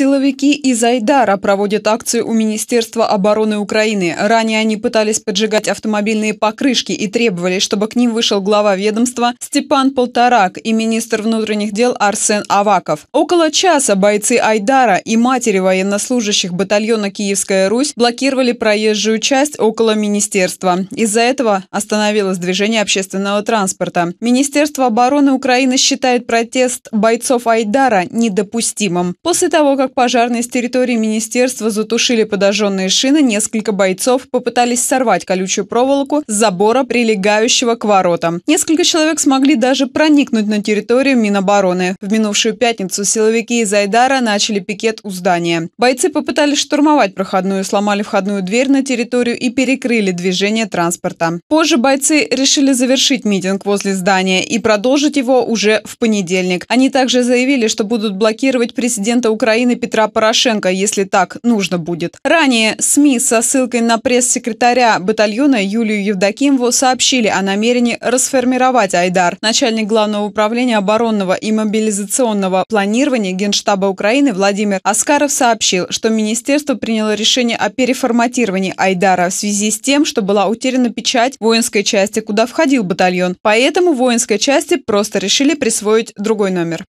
Силовики из Айдара проводят акцию у Министерства обороны Украины. Ранее они пытались поджигать автомобильные покрышки и требовали, чтобы к ним вышел глава ведомства Степан Полторак и министр внутренних дел Арсен Аваков. Около часа бойцы Айдара и матери военнослужащих батальона «Киевская Русь» блокировали проезжую часть около министерства. Из-за этого остановилось движение общественного транспорта. Министерство обороны Украины считает протест бойцов Айдара недопустимым. После того, как которых пожарные с территории министерства затушили подожженные шины, несколько бойцов попытались сорвать колючую проволоку с забора, прилегающего к воротам. Несколько человек смогли даже проникнуть на территорию Минобороны. В минувшую пятницу силовики из Айдара начали пикет у здания. Бойцы попытались штурмовать проходную, сломали входную дверь на территорию и перекрыли движение транспорта. Позже бойцы решили завершить митинг возле здания и продолжить его уже в понедельник. Они также заявили, что будут блокировать президента Украины Петра Порошенко, если так нужно будет. Ранее СМИ со ссылкой на пресс-секретаря батальона Юлию Евдокимову сообщили о намерении расформировать Айдар. Начальник Главного управления оборонного и мобилизационного планирования Генштаба Украины Владимир Аскаров сообщил, что министерство приняло решение о переформатировании Айдара в связи с тем, что была утеряна печать воинской части, куда входил батальон. Поэтому воинской части просто решили присвоить другой номер.